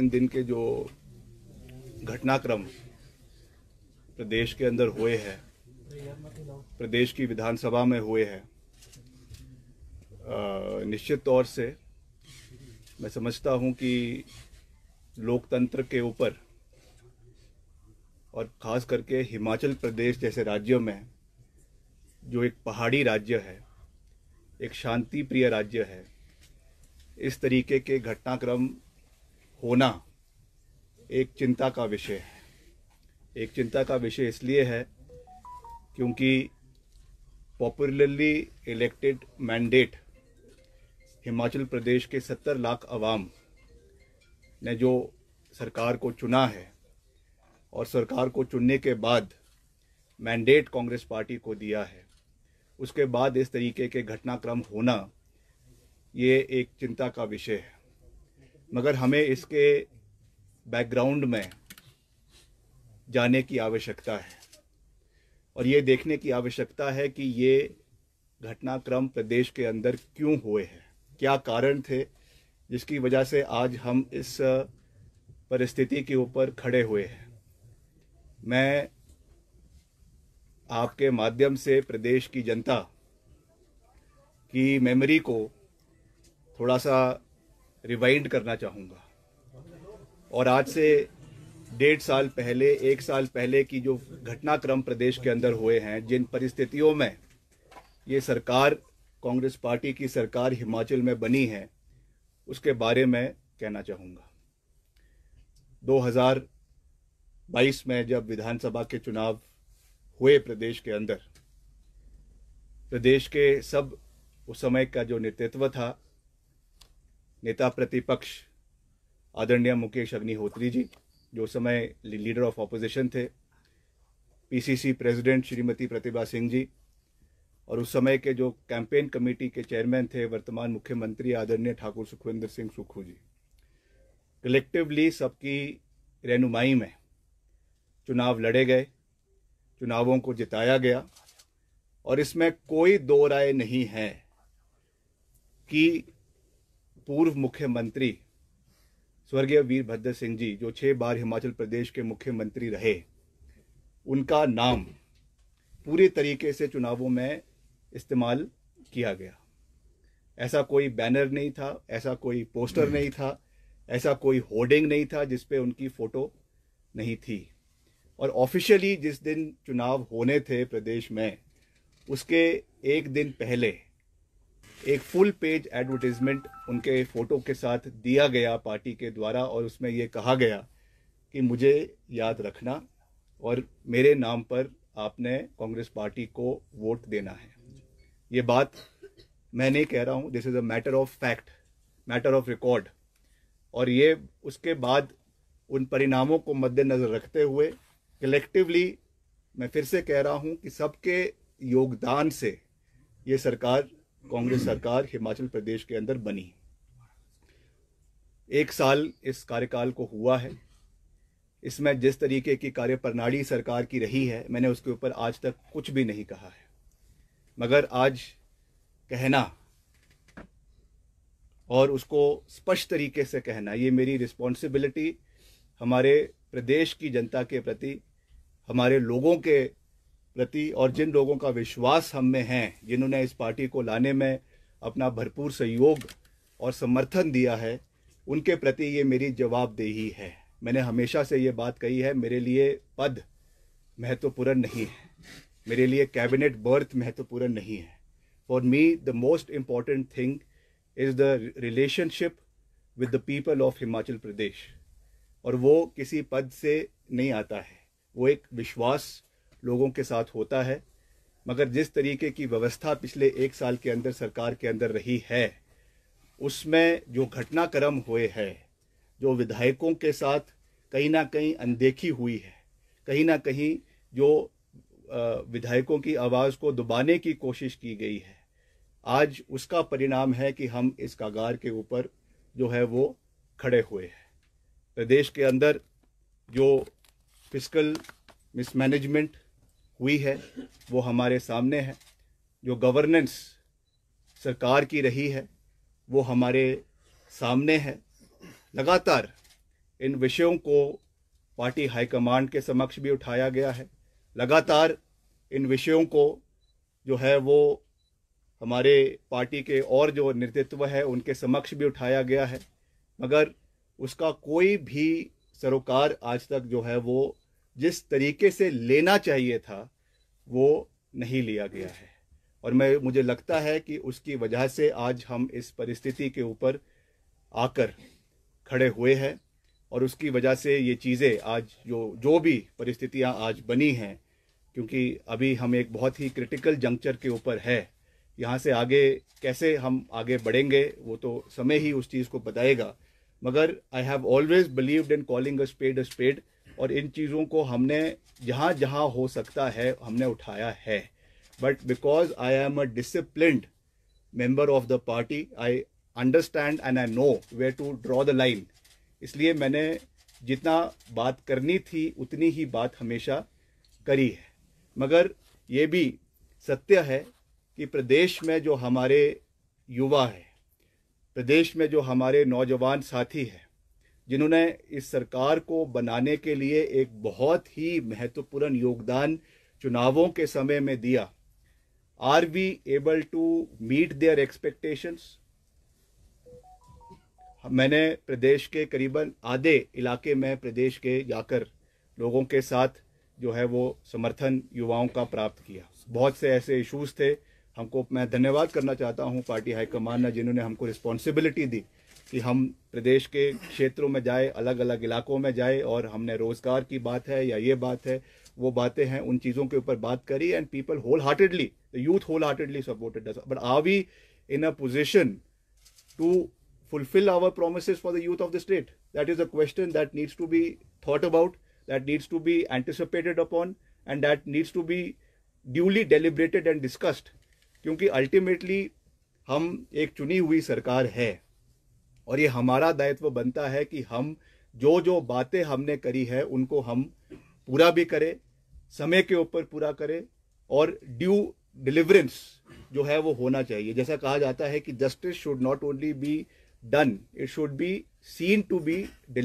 इन दिन के जो घटनाक्रम प्रदेश के अंदर हुए हैं प्रदेश की विधानसभा में हुए हैं निश्चित तौर से मैं समझता हूं कि लोकतंत्र के ऊपर और ख़ास करके हिमाचल प्रदेश जैसे राज्यों में जो एक पहाड़ी राज्य है एक शांति प्रिय राज्य है इस तरीके के घटनाक्रम होना एक चिंता का विषय है एक चिंता का विषय इसलिए है क्योंकि popularly elected mandate Himachal Pradesh के 70 लाख आवाम ने जो सरकार को चुना है और सरकार को चुनने के बाद मैंडेट कांग्रेस पार्टी को दिया है उसके बाद इस तरीके के घटनाक्रम होना ये एक चिंता का विषय है मगर हमें इसके बैकग्राउंड में जाने की आवश्यकता है और ये देखने की आवश्यकता है कि ये घटनाक्रम प्रदेश के अंदर क्यों हुए हैं क्या कारण थे जिसकी वजह से आज हम इस परिस्थिति के ऊपर खड़े हुए हैं मैं आपके माध्यम से प्रदेश की जनता की मेमोरी को थोड़ा सा रिवाइंड करना चाहूँगा और आज से डेढ़ साल पहले एक साल पहले की जो घटनाक्रम प्रदेश के अंदर हुए हैं जिन परिस्थितियों में ये सरकार कांग्रेस पार्टी की सरकार हिमाचल में बनी है उसके बारे में कहना चाहूँगा 2022 में जब विधानसभा के चुनाव हुए प्रदेश के अंदर प्रदेश के सब उस समय का जो नेतृत्व था नेता प्रतिपक्ष आदरणीय मुकेश अग्निहोत्री जी जो उस समय लीडर ऑफ ऑपोजिशन थे पीसीसी प्रेसिडेंट श्रीमती प्रतिभा सिंह जी और उस समय के जो कैंपेन कमेटी के चेयरमैन थे वर्तमान मुख्यमंत्री आदरणीय ठाकुर सुखविंदर सिंह सुखू जी कलेक्टिवली सबकी रहनुमाई में चुनाव लड़े गए चुनावों को जिताया गया और इसमें कोई दो राय नहीं है कि पूर्व मुख्यमंत्री स्वर्गीय वीरभद्र सिंह जी जो छः बार हिमाचल प्रदेश के मुख्यमंत्री रहे उनका नाम पूरे तरीके से चुनावों में इस्तेमाल किया गया ऐसा कोई बैनर नहीं था ऐसा कोई पोस्टर नहीं था ऐसा कोई होर्डिंग नहीं था जिस पे उनकी फ़ोटो नहीं थी और ऑफिशियली जिस दिन चुनाव होने थे प्रदेश में उसके एक दिन पहले एक फुल पेज एडवर्टीजमेंट उनके फोटो के साथ दिया गया पार्टी के द्वारा और उसमें ये कहा गया कि मुझे याद रखना और मेरे नाम पर आपने कांग्रेस पार्टी को वोट देना है ये बात मैं नहीं कह रहा हूँ this is a matter of fact matter of record और ये उसके बाद उन परिणामों को मद्देनज़र रखते हुए कलेक्टिवली मैं फिर से कह रहा हूँ कि सबके योगदान से ये सरकार कांग्रेस सरकार हिमाचल प्रदेश के अंदर बनी एक साल इस कार्यकाल को हुआ है इसमें जिस तरीके की कार्यप्रणाली सरकार की रही है मैंने उसके ऊपर आज तक कुछ भी नहीं कहा है मगर आज कहना और उसको स्पष्ट तरीके से कहना ये मेरी रिस्पॉन्सिबिलिटी हमारे प्रदेश की जनता के प्रति हमारे लोगों के प्रति और जिन लोगों का विश्वास हम में है जिन्होंने इस पार्टी को लाने में अपना भरपूर सहयोग और समर्थन दिया है उनके प्रति ये मेरी जवाबदेही है मैंने हमेशा से ये बात कही है मेरे लिए पद महत्वपूर्ण नहीं है मेरे लिए कैबिनेट बर्थ महत्वपूर्ण नहीं है for me the most important thing is the relationship with the people of Himachal Pradesh और वो किसी पद से नहीं आता है वो एक विश्वास लोगों के साथ होता है मगर जिस तरीके की व्यवस्था पिछले एक साल के अंदर सरकार के अंदर रही है उसमें जो घटनाक्रम हुए हैं जो विधायकों के साथ कहीं ना कहीं अनदेखी हुई है कहीं ना कहीं जो विधायकों की आवाज़ को दबाने की कोशिश की गई है आज उसका परिणाम है कि हम इस कागार के ऊपर जो है वो खड़े हुए हैं प्रदेश के अंदर जो फिजिकल मिसमैनेजमेंट हुई है वो हमारे सामने है जो गवर्नेंस सरकार की रही है वो हमारे सामने है लगातार इन विषयों को पार्टी हाईकमांड के समक्ष भी उठाया गया है लगातार इन विषयों को जो है वो हमारे पार्टी के और जो नेतृत्व है उनके समक्ष भी उठाया गया है मगर उसका कोई भी सरोकार आज तक जो है वो जिस तरीके से लेना चाहिए था वो नहीं लिया गया है और मैं मुझे लगता है कि उसकी वजह से आज हम इस परिस्थिति के ऊपर आकर खड़े हुए हैं और उसकी वजह से ये चीज़ें आज जो जो भी परिस्थितियां आज बनी हैं क्योंकि अभी हम एक बहुत ही क्रिटिकल जंक्चर के ऊपर है यहाँ से आगे कैसे हम आगे बढ़ेंगे वो तो समय ही उस चीज़ को बताएगा मगर I have always believed in calling a spade a spade और इन चीज़ों को हमने जहाँ जहाँ हो सकता है हमने उठाया है but because I am a disciplined member of the party I understand and I know way to draw the line इसलिए मैंने जितना बात करनी थी उतनी ही बात हमेशा करी है मगर ये भी सत्य है कि प्रदेश में जो हमारे युवा है प्रदेश में जो हमारे नौजवान साथी हैं जिन्होंने इस सरकार को बनाने के लिए एक बहुत ही महत्वपूर्ण योगदान चुनावों के समय में दिया are we able to meet their expectations मैंने प्रदेश के करीबन आधे इलाके में प्रदेश के जाकर लोगों के साथ जो है वो समर्थन युवाओं का प्राप्त किया बहुत से ऐसे इश्यूज थे हमको मैं धन्यवाद करना चाहता हूँ पार्टी हाईकमान ने जिन्होंने हमको रिस्पॉन्सिबिलिटी दी कि हम प्रदेश के क्षेत्रों में जाए अलग अलग इलाकों में जाए और हमने रोजगार की बात है या ये बात है वो बातें हैं उन चीज़ों के ऊपर बात करी and people whole heartedly youth whole heartedly supported but are we in a position to fulfil our promise for the youth of the state that is a question that needs to be thought about that needs to be anticipated upon and that needs to be duly deliberated and discussed क्योंकि ultimately हम एक चुनी हुई सरकार है और ये हमारा दायित्व बनता है कि हम जो जो बातें हमने करी है उनको हम पूरा भी करें समय के ऊपर पूरा करें और ड्यू डिलीवरेंस जो है वो होना चाहिए जैसा कहा जाता है कि justice should not only be done it should be seen to be deliver